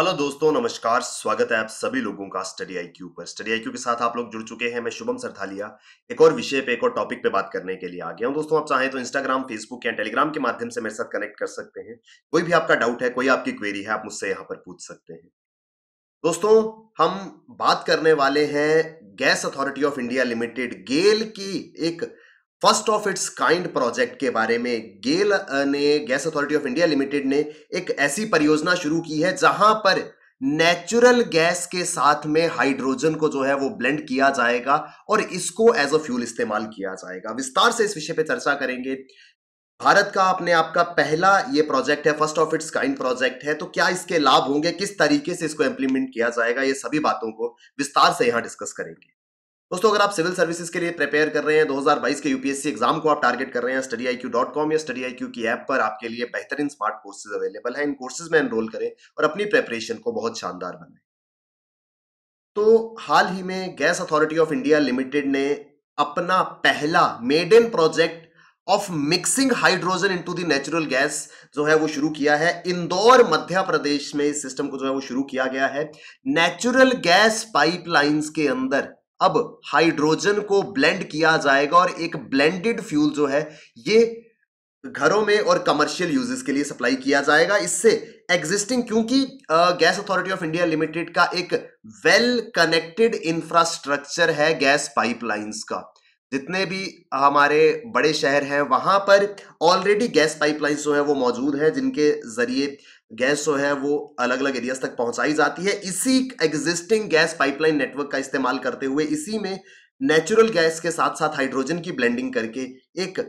Hello दोस्तों नमस्कार स्वागत है आप सभी लोगों का स्टडी आई क्यू पर स्टडी आई क्यू के साथ आप लोग जुड़ चुके हैं मैं शुभम सरथालिया एक और विषय पे एक और टॉपिक पे बात करने के लिए आ गया हूं दोस्तों आप चाहें तो इंस्टाग्राम फेसबुक या टेलीग्राम के माध्यम से मेरे साथ कनेक्ट कर सकते हैं कोई भी आपका डाउट है कोई आपकी क्वेरी है आप मुझसे यहाँ पर पूछ सकते हैं दोस्तों हम बात करने वाले हैं gas authority of India limited GAIL की एक first of its kind project के बारे में गेल ने gas authority of India limited ने एक ऐसी परियोजना शुरू की है जहां पर नेचुरल गैस के साथ में हाइड्रोजन को जो है वो ब्लेंड किया जाएगा और इसको एज अ फ्यूल इस्तेमाल किया जाएगा विस्तार से इस विषय पर चर्चा करेंगे भारत का अपने आपका पहला ये प्रोजेक्ट है first of its kind project है तो क्या इसके लाभ होंगे किस तरीके से इसको इंप्लीमेंट किया जाएगा ये सभी बातों को विस्तार से यहां डिस्कस करेंगे दोस्तों अगर आप सिविल सर्विसेज के लिए प्रिपेयर कर रहे हैं 2022 के यूपीएससी एग्जाम को आप टारगेट कर रहे हैं study I Q dot com या स्टडी आई क्यू की ऐप पर आपके लिए बेहतरीन स्मार्ट कोर्सेज अवेलेबल है इन कोर्सेज में एनरोल करें और अपनी प्रेपरेशन को बहुत शानदार बनाए तो हाल ही में gas authority of India limited ने अपना पहला made in project of mixing hydrogen into the natural gas जो है वो शुरू किया है इंदौर मध्य प्रदेश में इस सिस्टम को जो है वो शुरू किया गया है नेचुरल गैस पाइपलाइंस के अंदर अब हाइड्रोजन को ब्लेंड किया जाएगा और एक ब्लेंडेड फ्यूल जो है ये घरों में और कमर्शियल यूजेस के लिए सप्लाई किया जाएगा इससे एग्जिस्टिंग क्योंकि gas authority of India limited का एक वेल कनेक्टेड इंफ्रास्ट्रक्चर है गैस पाइपलाइंस का जितने भी हमारे बड़े शहर हैं वहां पर ऑलरेडी गैस पाइपलाइंस जो है वो मौजूद है जिनके जरिए गैस जो है वो अलग अलग एरियाज तक पहुंचाई जाती है इसी एग्जिस्टिंग गैस पाइपलाइन नेटवर्क का इस्तेमाल करते हुए इसी में नेचुरल गैस के साथ साथ हाइड्रोजन की ब्लेंडिंग करके एक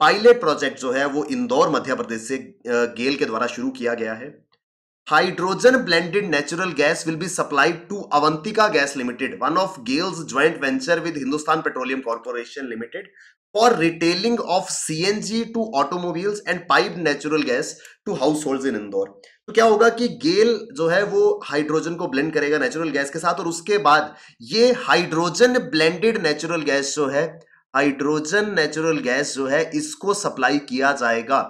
पायलट प्रोजेक्ट जो है वो इंदौर मध्य प्रदेश से गेल के द्वारा शुरू किया गया है hydrogen blended natural gas will be supplied to Avantika gas limited one of GAIL's joint venture with Hindustan petroleum corporation limited for retailing of CNG to automobiles and pipe natural gas to household in Indore तो क्या होगा कि गेल जो है वो hydrogen को blend करेगा natural gas के साथ और उसके बाद ये हाइड्रोजन ब्लेंडेड नेचुरल गैस जो है हाइड्रोजन नेचुरल गैस जो है इसको सप्लाई किया जाएगा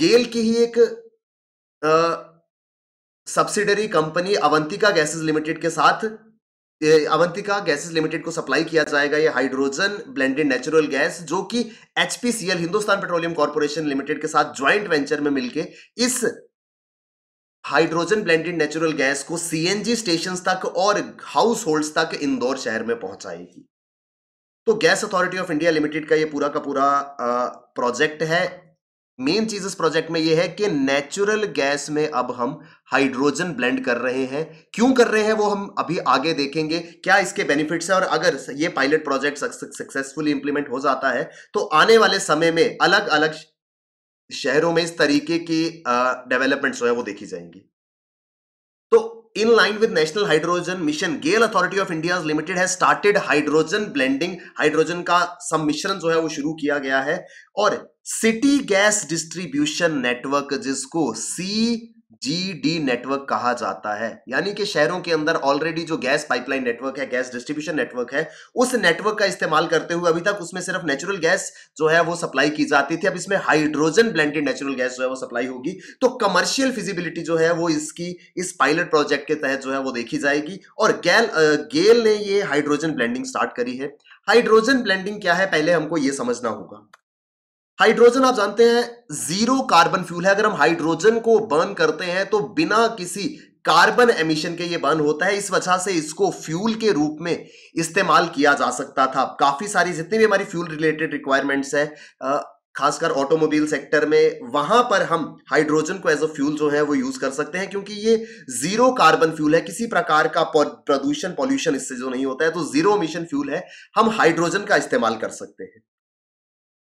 गेल की ही एक आ, subsidiary company Avantika gases limited के साथ अवंतिका गैसेस लिमिटेड को सप्लाई किया जाएगा ये हाइड्रोजन ब्लेंडेड नेचुरल गैस जो कि HPCL Hindustan petroleum corporation limited के साथ ज्वाइंट वेंचर में मिलकर इस हाइड्रोजन ब्लेंडेड नेचुरल गैस को सीएनजी स्टेशन तक और हाउस होल्ड तक इंदौर शहर में पहुंचाएगी तो gas authority of India limited का ये पूरा का पूरा प्रोजेक्ट है मेन चीज इस प्रोजेक्ट में यह है कि नेचुरल गैस में अब हम हाइड्रोजन ब्लेंड कर रहे हैं क्यों कर रहे हैं वो हम अभी आगे देखेंगे क्या इसके बेनिफिट्स हैं और अगर ये पायलट प्रोजेक्ट सक्सेसफुली इंप्लीमेंट हो जाता है तो आने वाले समय में अलग अलग शहरों में इस तरीके की डेवलपमेंट्स जो है वो देखी जाएंगी तो In line with National Hydrogen Mission, Gale Authority of India Limited has started hydrogen blending. Hydrogen का सम्मिश्रण जो है वो शुरू किया गया है और सिटी गैस डिस्ट्रीब्यूशन नेटवर्क जिसको सी जी डी नेटवर्क कहा जाता है यानी कि शहरों के अंदर ऑलरेडी जो गैस पाइपलाइन नेटवर्क है गैस डिस्ट्रीब्यूशन नेटवर्क है उस नेटवर्क का इस्तेमाल करते हुए अभी तक उसमें सिर्फ नेचुरल गैस जो है वो सप्लाई की जाती थी अब इसमें हाइड्रोजन ब्लेंडेड नेचुरल गैस जो है वो सप्लाई होगी तो कमर्शियल फिजिबिलिटी जो है वो इसकी इस पायलट प्रोजेक्ट के तहत जो है वो देखी जाएगी और गैल गेल ने ये हाइड्रोजन ब्लेंडिंग स्टार्ट करी है हाइड्रोजन ब्लेंडिंग क्या है पहले हमको ये समझना होगा हाइड्रोजन आप जानते हैं जीरो कार्बन फ्यूल है अगर हम हाइड्रोजन को बर्न करते हैं तो बिना किसी कार्बन एमिशन के ये बर्न होता है इस वजह से इसको फ्यूल के रूप में इस्तेमाल किया जा सकता था काफी सारी जितनी भी हमारी फ्यूल रिलेटेड रिक्वायरमेंट्स है खासकर ऑटोमोबाइल सेक्टर में वहां पर हम हाइड्रोजन को एज अ फ्यूल जो है वो यूज कर सकते हैं क्योंकि ये जीरो कार्बन फ्यूल है किसी प्रकार का प्रदूषण पॉल्यूशन इससे जो नहीं होता है तो जीरो मिशन फ्यूल है हम हाइड्रोजन का इस्तेमाल कर सकते हैं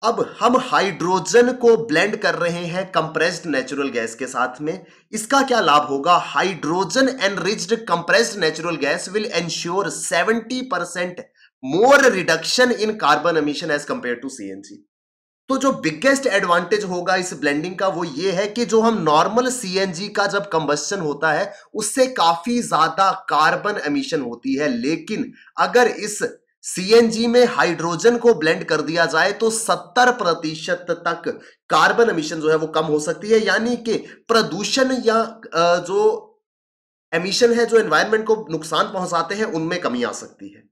अब हम हाइड्रोजन को ब्लेंड कर रहे हैं कंप्रेस्ड नेचुरल गैस के साथ में इसका क्या लाभ होगा hydrogen enriched compressed natural gas will ensure 70 percent more reduction in carbon emission as compare to CNG तो जो बिगेस्ट एडवांटेज होगा इस ब्लेंडिंग का वो ये है कि जो हम नॉर्मल सीएनजी का जब कंबस्टन होता है उससे काफी ज्यादा कार्बन एमिशन होती है लेकिन अगर इस सीएनजी में हाइड्रोजन को ब्लेंड कर दिया जाए तो 70 प्रतिशत तक कार्बन एमिशन जो है वो कम हो सकती है यानी कि प्रदूषण या जो एमिशन है जो एनवायरमेंट को नुकसान पहुंचाते हैं उनमें कमी आ सकती है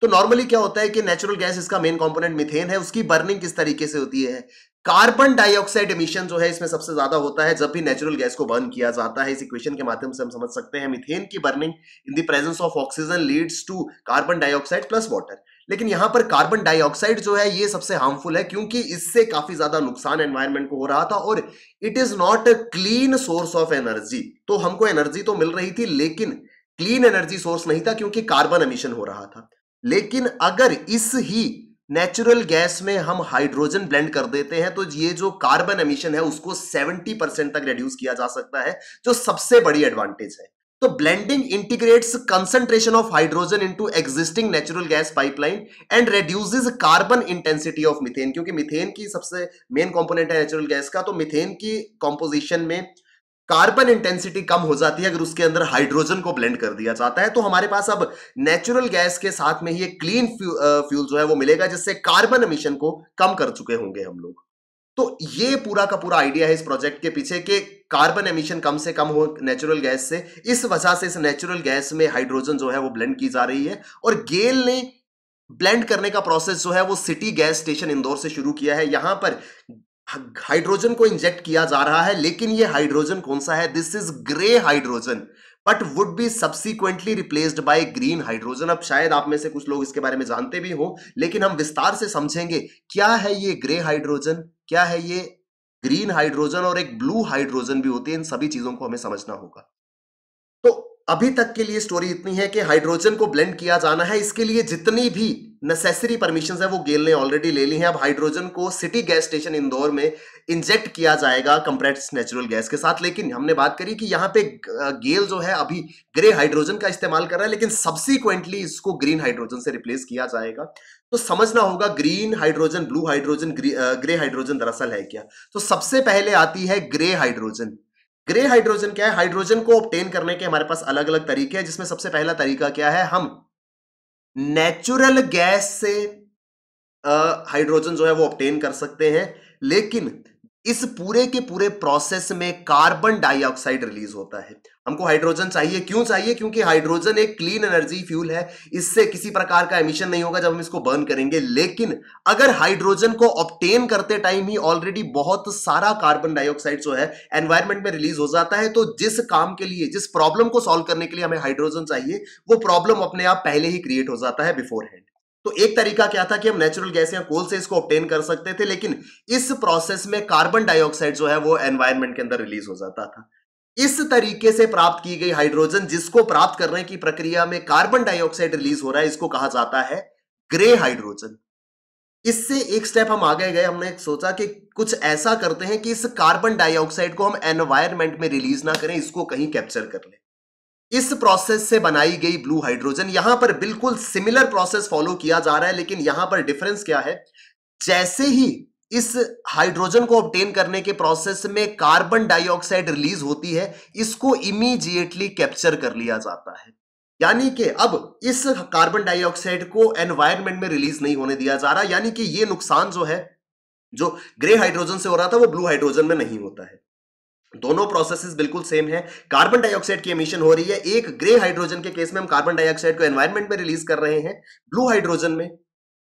तो नॉर्मली क्या होता है कि नेचुरल गैस इसका मेन कंपोनेंट मिथेन है उसकी बर्निंग किस तरीके से होती है कार्बन डाइऑक्साइड एमिशन जो है इसमें सबसे ज्यादा होता है जब भी नेचुरल गैस को बर्न किया जाता है इस इक्वेशन के माध्यम से हम समझ सकते हैं मिथेन की burning in the presence of oxygen leads to carbon dioxide plus water लेकिन यहां पर कार्बन डाइऑक्साइड जो है ये सबसे हार्मफुल है क्योंकि इससे काफी ज्यादा नुकसान एनवायरमेंट को हो रहा था और it is not a clean source of energy तो हमको एनर्जी तो मिल रही थी लेकिन क्लीन एनर्जी सोर्स नहीं था क्योंकि कार्बन एमिशन हो रहा था लेकिन अगर इस ही नेचुरल गैस में हम हाइड्रोजन ब्लेंड कर देते हैं तो ये जो कार्बन एमिशन है उसको 70 परसेंट तक रिड्यूस किया जा सकता है जो सबसे बड़ी एडवांटेज है तो blending integrates concentration of hydrogen into existing natural gas pipeline and reduce carbon intensity of methane क्योंकि मिथेन की सबसे मेन कॉम्पोनेंट है नेचुरल गैस का तो मिथेन की कॉम्पोजिशन में कार्बन इंटेंसिटी कम हो जाती है अगर उसके अंदर हाइड्रोजन को ब्लेंड कर दिया जाता है तो हमारे पास अब नेचुरल गैस के साथ में ही एक क्लीन फ्यूल जो है वो मिलेगा जिससे कार्बन एमिशन को कम कर चुके होंगे हम लोग तो ये पूरा का पूरा आइडिया है इस प्रोजेक्ट के पीछे के कार्बन एमिशन कम से कम हो नेचुरल गैस से इस वजह से इस नेचुरल गैस में हाइड्रोजन जो है वो ब्लेंड की जा रही है और गेल ने ब्लेंड करने का प्रोसेस जो है वो सिटी गैस स्टेशन इंदौर से शुरू किया है यहां पर हाइड्रोजन को इंजेक्ट किया जा रहा है लेकिन ये हाइड्रोजन कौन सा है this is grey hydrogen but would be subsequently replaced by green hydrogen अब शायद आप में से कुछ लोग इसके बारे में जानते भी हो लेकिन हम विस्तार से समझेंगे क्या है ये ग्रे हाइड्रोजन क्या है ये ग्रीन हाइड्रोजन और एक ब्लू हाइड्रोजन भी होती है इन सभी चीजों को हमें समझना होगा तो अभी तक के लिए स्टोरी इतनी है कि हाइड्रोजन को ब्लेंड किया जाना है इसके लिए जितनी भी नेसेसरी परमिशन है वो गेल ने ऑलरेडी ले ली है अब हाइड्रोजन को सिटी गैस स्टेशन इंदौर में इंजेक्ट किया जाएगा कंप्रेस नेचुरल गैस के साथ लेकिन हमने बात करी कि यहाँ पे गेल जो है अभी ग्रे हाइड्रोजन का इस्तेमाल कर रहा है लेकिन सब्सिक्वेंटली इसको ग्रीन हाइड्रोजन से रिप्लेस किया जाएगा तो समझना होगा green hydrogen blue hydrogen grey hydrogen दरअसल है क्या तो सबसे पहले आती है ग्रे हाइड्रोजन ग्रे हाइड्रोजन क्या है हाइड्रोजन को ऑप्टेन करने के हमारे पास अलग अलग तरीके हैं जिसमें सबसे पहला तरीका क्या है हम नेचुरल गैस से हाइड्रोजन जो है वो ऑप्टेन कर सकते हैं लेकिन इस पूरे के पूरे प्रोसेस में कार्बन डाइऑक्साइड रिलीज होता है हमको हाइड्रोजन चाहिए क्यों चाहिए क्योंकि हाइड्रोजन एक क्लीन एनर्जी फ्यूल है इससे किसी प्रकार का एमिशन नहीं होगा जब हम इसको बर्न करेंगे लेकिन अगर हाइड्रोजन को ऑप्टेन करते टाइम ही ऑलरेडी बहुत सारा कार्बन डाइऑक्साइड जो है एनवायरमेंट में रिलीज हो जाता है तो जिस काम के लिए जिस प्रॉब्लम को सॉल्व करने के लिए हमें हाइड्रोजन चाहिए वो प्रॉब्लम अपने आप पहले ही क्रिएट हो जाता है बिफोर हैंड तो एक तरीका क्या था कि हम नेचुरल गैस या कोल से इसको ऑप्टेन कर सकते थे लेकिन इस प्रोसेस में कार्बन डाइऑक्साइड जो है वो एनवायरमेंट के अंदर रिलीज हो जाता था इस तरीके से प्राप्त की गई हाइड्रोजन जिसको प्राप्त करने की प्रक्रिया में कार्बन डाइऑक्साइड रिलीज हो रहा है इसको कहा जाता है ग्रे हाइड्रोजन इससे एक स्टेप हम आगे गए हमने सोचा कि कुछ ऐसा करते हैं कि इस कार्बन डाइऑक्साइड को हम एनवायरमेंट में रिलीज ना करें इसको कहीं कैप्चर कर लें इस प्रोसेस से बनाई गई ब्लू हाइड्रोजन यहां पर बिल्कुल सिमिलर प्रोसेस फॉलो किया जा रहा है लेकिन यहां पर डिफरेंस क्या है जैसे ही इस हाइड्रोजन को ऑप्टेन करने के प्रोसेस में कार्बन डाइऑक्साइड रिलीज होती है इसको इमीजिएटली कैप्चर कर लिया जाता है यानी कि अब इस कार्बन डाइऑक्साइड को एनवायरमेंट में रिलीज नहीं होने दिया जा रहा यानी कि ये नुकसान जो है जो ग्रे हाइड्रोजन से हो रहा था वो ब्लू हाइड्रोजन में नहीं होता है दोनों प्रोसेसेस बिल्कुल सेम है कार्बन डाइऑक्साइड की एमिशन हो रही है एक ग्रे हाइड्रोजन के केस में हम कार्बन डाइऑक्साइड को एनवायरमेंट में रिलीज कर रहे हैं ब्लू हाइड्रोजन में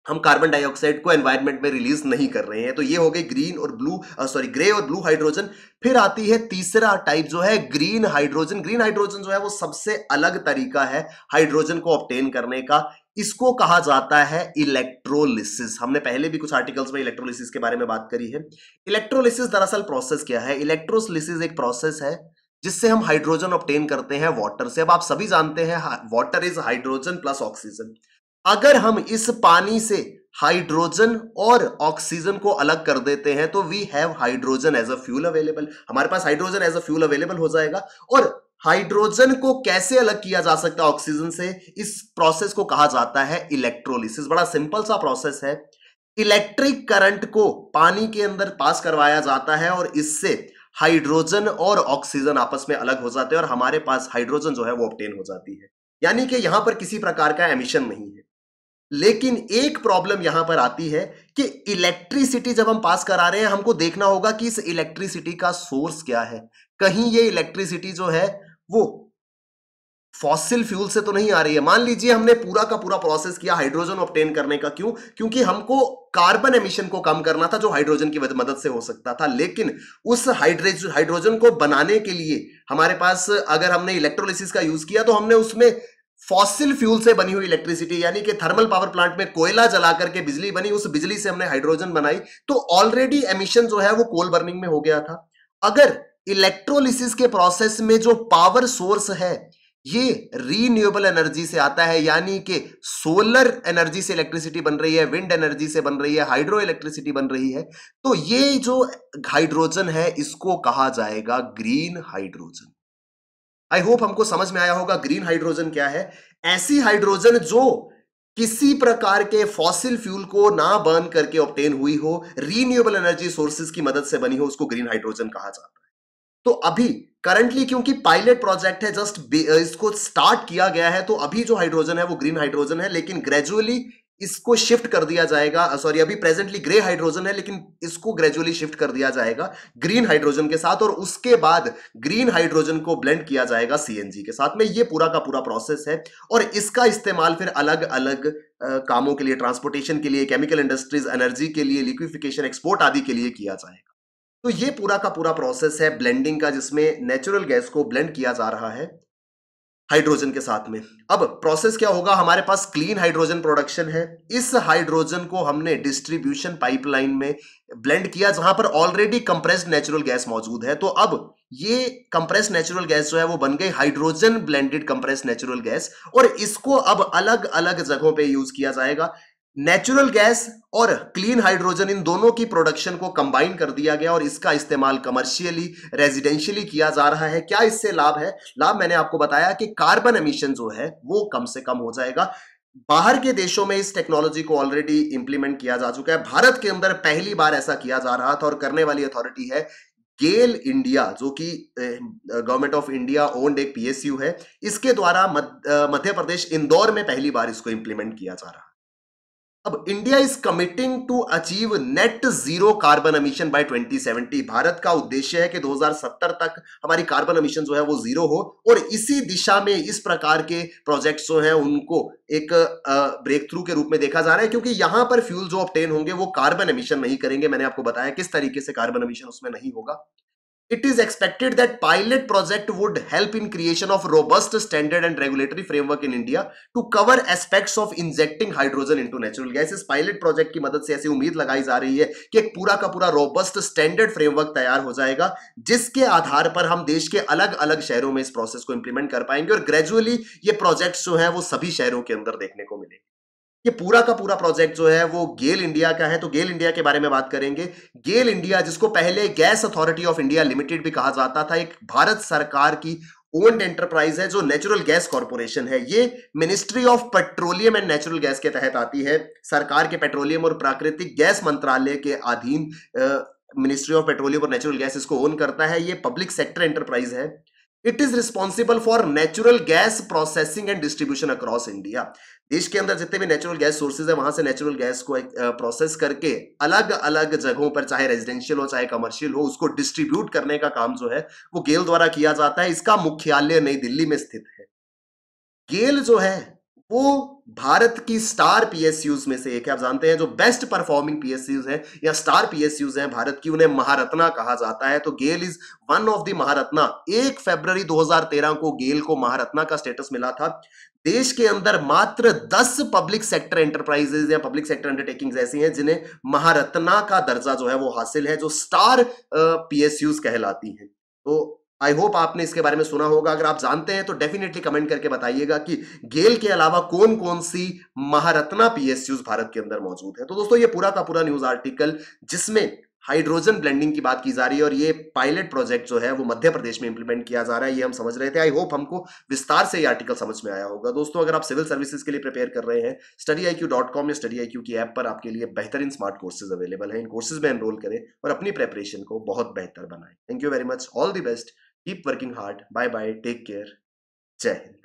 हम कार्बन डाइऑक्साइड को एनवायरमेंट में रिलीज नहीं कर रहे हैं तो ये हो गए ग्रीन और ब्लू सॉरी ग्रे और ब्लू हाइड्रोजन फिर आती है तीसरा टाइप जो है ग्रीन हाइड्रोजन ग्रीन हाइड्रोजन जो है वो सबसे अलग तरीका है हाइड्रोजन को ऑप्टेन करने का इसको कहा जाता है इलेक्ट्रोलिसिस हमने पहले भी कुछ आर्टिकल्स में इलेक्ट्रोलिसिस के बारे में बात करी है इलेक्ट्रोलिसिस दरअसल प्रोसेस क्या है इलेक्ट्रोलिसिस एक प्रोसेस है जिससे हम हाइड्रोजन ऑप्टेन करते हैं वाटर से अब आप सभी जानते हैं water is hydrogen plus oxygen अगर हम इस पानी से हाइड्रोजन और ऑक्सीजन को अलग कर देते हैं तो we have hydrogen as a fuel available हमारे पास hydrogen as a fuel available हो जाएगा और हाइड्रोजन को कैसे अलग किया जा सकता है ऑक्सीजन से इस प्रोसेस को कहा जाता है इलेक्ट्रोलिसिस बड़ा सिंपल सा प्रोसेस है इलेक्ट्रिक करंट को पानी के अंदर पास करवाया जाता है और इससे हाइड्रोजन और ऑक्सीजन आपस में अलग हो जाते हैं और हमारे पास हाइड्रोजन जो है वो ऑप्टेन हो जाती है यानी कि यहां पर किसी प्रकार का एमिशन नहीं है लेकिन एक प्रॉब्लम यहां पर आती है कि इलेक्ट्रिसिटी जब हम पास करा रहे हैं हमको देखना होगा कि इस इलेक्ट्रिसिटी का सोर्स क्या है कहीं ये इलेक्ट्रिसिटी जो है वो फॉसिल फ्यूल से तो नहीं आ रही है मान लीजिए हमने पूरा का पूरा प्रोसेस किया हाइड्रोजन ऑप्टेन करने का क्यों क्योंकि हमको कार्बन एमिशन को कम करना था जो हाइड्रोजन की मदद से हो सकता था लेकिन उस हाइड्रेज हाइड्रोजन को बनाने के लिए हमारे पास अगर हमने इलेक्ट्रोलिसिस का यूज किया तो हमने उसमें फॉसिल फ्यूल से बनी हुई इलेक्ट्रिसिटी यानी कि थर्मल पावर प्लांट में कोयला जला करके बिजली बनी उस बिजली से हमने हाइड्रोजन बनाई तो ऑलरेडी एमिशन जो है वो कोल बर्निंग में हो गया था अगर इलेक्ट्रोलिसिस के प्रोसेस में जो पावर सोर्स है ये रीन्यूएबल एनर्जी से आता है यानी कि सोलर एनर्जी से इलेक्ट्रिसिटी बन रही है विंड एनर्जी से बन रही है हाइड्रो इलेक्ट्रिसिटी बन रही है तो ये जो हाइड्रोजन है इसको कहा जाएगा ग्रीन हाइड्रोजन आई होप हमको समझ में आया होगा ग्रीन हाइड्रोजन क्या है ऐसी हाइड्रोजन जो किसी प्रकार के फॉसिल फ्यूल को ना बर्न करके ऑप्टेन हुई हो रीन्यूएबल एनर्जी सोर्सेज की मदद से बनी हो उसको ग्रीन हाइड्रोजन कहा जाता है तो अभी करंटली क्योंकि पायलट प्रोजेक्ट है जस्ट इसको स्टार्ट किया गया है तो अभी जो हाइड्रोजन है वो ग्रीन हाइड्रोजन है लेकिन ग्रेजुअली इसको शिफ्ट कर दिया जाएगा सॉरी अभी प्रेजेंटली ग्रे हाइड्रोजन है लेकिन इसको ग्रेजुअली शिफ्ट कर दिया जाएगा ग्रीन हाइड्रोजन के साथ और उसके बाद ग्रीन हाइड्रोजन को ब्लेंड किया जाएगा सीएनजी के साथ में ये पूरा का पूरा प्रोसेस है और इसका इस्तेमाल फिर अलग अलग कामों के लिए ट्रांसपोर्टेशन के लिए केमिकल इंडस्ट्रीज एनर्जी के लिए लिक्विफिकेशन एक्सपोर्ट आदि के लिए किया जाएगा तो ये पूरा का पूरा प्रोसेस है ब्लेंडिंग का जिसमें नेचुरल गैस को ब्लेंड किया जा रहा है हाइड्रोजन के साथ में अब प्रोसेस क्या होगा हमारे पास क्लीन हाइड्रोजन प्रोडक्शन है इस हाइड्रोजन को हमने डिस्ट्रीब्यूशन पाइपलाइन में ब्लेंड किया जहां पर ऑलरेडी कंप्रेस्ड नेचुरल गैस मौजूद है तो अब ये कंप्रेस्ड नेचुरल गैस जो है वो बन गई hydrogen blended compressed natural gas और इसको अब अलग अलग जगहों पे यूज किया जाएगा नेचुरल गैस और क्लीन हाइड्रोजन इन दोनों की प्रोडक्शन को कंबाइन कर दिया गया और इसका इस्तेमाल कमर्शियली रेजिडेंशियली किया जा रहा है क्या इससे लाभ है लाभ मैंने आपको बताया कि कार्बन एमिशन जो है वो कम से कम हो जाएगा बाहर के देशों में इस टेक्नोलॉजी को ऑलरेडी इंप्लीमेंट किया जा चुका है भारत के अंदर पहली बार ऐसा किया जा रहा था और करने वाली अथॉरिटी है गेल इंडिया जो कि गवर्नमेंट ऑफ इंडिया ओन्ड एक पीएसयू है इसके द्वारा मध्य प्रदेश इंदौर में पहली बार इसको इंप्लीमेंट किया जा रहा है अब India is committing to achieve net zero carbon emission by 2070 Bharat का उद्देश्य है कि 2070 तक हमारी कार्बन अमीशन जो है वो जीरो हो और इसी दिशा में इस प्रकार के प्रोजेक्ट्स जो हैं उनको एक ब्रेक थ्रू के रूप में देखा जा रहा है क्योंकि यहां पर फ्यूल जो ऑप्टेन होंगे वो कार्बन अमीशन नहीं करेंगे मैंने आपको बताया किस तरीके से कार्बन अमीशन उसमें नहीं होगा It is expected that pilot project would help in creation of robust standard and regulatory framework in India to cover aspects of injecting hydrogen into natural gas. इस pilot project की मदद से ऐसी उम्मीद लगाई जा रही है कि एक पूरा का पूरा robust standard framework तैयार हो जाएगा जिसके आधार पर हम देश के अलग अलग शहरों में इस process को implement कर पाएंगे और gradually ये projects जो है वो सभी शहरों के अंदर देखने को मिलेंगे ये पूरा का पूरा प्रोजेक्ट जो है वो गेल इंडिया का है तो गेल इंडिया के बारे में बात करेंगे गेल इंडिया जिसको पहले gas authority of India limited भी कहा जाता था एक भारत सरकार की ओन्ड एंटरप्राइज है जो नेचुरल गैस कॉरपोरेशन है ये ministry of petroleum and natural gas के तहत आती है सरकार के पेट्रोलियम और प्राकृतिक गैस मंत्रालय के अधीन मिनिस्ट्री ऑफ पेट्रोलियम और नेचुरल गैस इसको ओन करता है ये पब्लिक सेक्टर एंटरप्राइज है it is responsible for natural gas processing and distribution across India देश के अंदर जितने भी नेचुरल गैस सोर्सेज है वहां से नेचुरल गैस को एक प्रोसेस करके अलग अलग जगहों पर चाहे रेजिडेंशियल हो चाहे कमर्शियल हो उसको डिस्ट्रीब्यूट करने का काम जो है वो गेल द्वारा किया जाता है इसका मुख्यालय नई दिल्ली में स्थित है गेल जो है वो भारत की स्टार पीएसयूज में से एक है आप जानते हैं जो बेस्ट परफॉर्मिंग पीएसयूज हैं या स्टार पीएसयूज हैं भारत की उन्हें महारत्ना कहा जाता है तो GAIL is one of the Maharatna एक फरवरी 2013 को गेल को महारत्ना का स्टेटस मिला था देश के अंदर मात्र 10 पब्लिक सेक्टर एंटरप्राइजेज या पब्लिक सेक्टर अंडरटेकिंग ऐसी हैं जिन्हें महारत्ना का दर्जा जो है वो हासिल है जो स्टार पीएसयूज कहलाती है तो आई होप आपने इसके बारे में सुना होगा अगर आप जानते हैं तो डेफिनेटली कमेंट करके बताइएगा कि गेल के अलावा कौन कौन सी महारत्ना पीएसयूज भारत के अंदर मौजूद है तो दोस्तों ये पूरा का पूरा न्यूज आर्टिकल जिसमें हाइड्रोजन ब्लेंडिंग की बात की जा रही है और ये पायलट प्रोजेक्ट जो है वो मध्य प्रदेश में इंप्लीमेंट किया जा रहा है ये हम समझ रहे थे आई होप हमको विस्तार से ये आर्टिकल समझ में आया होगा दोस्तों अगर आप सिविल सर्विसेज के लिए प्रिपेयर कर रहे हैं study I Q dot com या स्टडी आई क्यू की ऐप पर आपके लिए बेहतरीन स्मार्ट कोर्सेज अवेलेबल है इन कोर्सेज में एनरोल करें और अपनी प्रेपरेशन को बहुत बेहतर बनाएं thank you very much all the best keep working hard bye bye take care जय हिंद